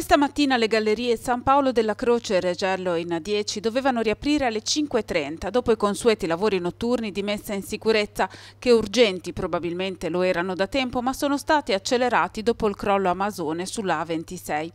Questa mattina le gallerie San Paolo della Croce e Regello in a 10 dovevano riaprire alle 5.30 dopo i consueti lavori notturni di messa in sicurezza che urgenti probabilmente lo erano da tempo ma sono stati accelerati dopo il crollo Amazone sulla A26.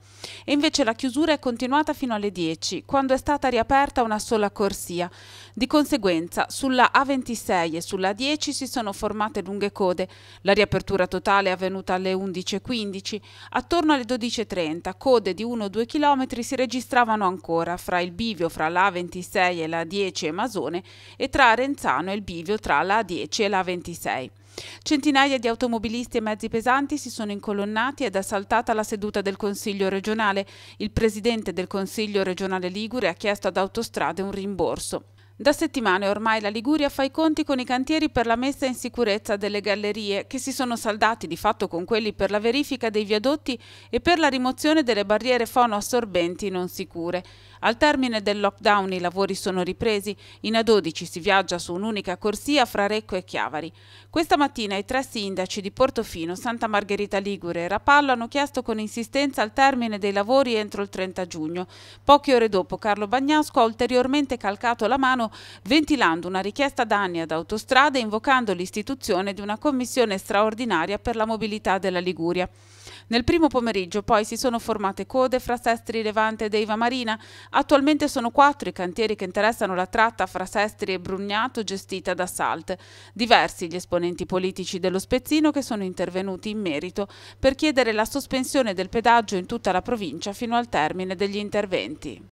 E invece la chiusura è continuata fino alle 10 quando è stata riaperta una sola corsia. Di conseguenza sulla A26 e sulla a 10 si sono formate lunghe code. La riapertura totale è avvenuta alle 11.15. Attorno alle 12.30 con code di 1-2 km si registravano ancora fra il bivio fra la A26 e la 10 e Masone e tra Renzano e il bivio tra la A10 e la A26. Centinaia di automobilisti e mezzi pesanti si sono incolonnati ed è saltata la seduta del Consiglio regionale. Il presidente del Consiglio regionale Ligure ha chiesto ad Autostrade un rimborso. Da settimane ormai la Liguria fa i conti con i cantieri per la messa in sicurezza delle gallerie, che si sono saldati di fatto con quelli per la verifica dei viadotti e per la rimozione delle barriere fonoassorbenti non sicure. Al termine del lockdown i lavori sono ripresi, in A12 si viaggia su un'unica corsia fra Recco e Chiavari. Questa mattina i tre sindaci di Portofino, Santa Margherita Ligure e Rapallo hanno chiesto con insistenza il termine dei lavori entro il 30 giugno. Poche ore dopo Carlo Bagnasco ha ulteriormente calcato la mano 2021 ventilando una richiesta da anni ad autostrade invocando l'istituzione di una commissione straordinaria per la mobilità della Liguria. Nel primo pomeriggio poi si sono formate code fra Sestri Levante ed Eva Marina. Attualmente sono quattro i cantieri che interessano la tratta fra Sestri e Brugnato gestita da Salt. Diversi gli esponenti politici dello Spezzino che sono intervenuti in merito per chiedere la sospensione del pedaggio in tutta la provincia fino al termine degli interventi.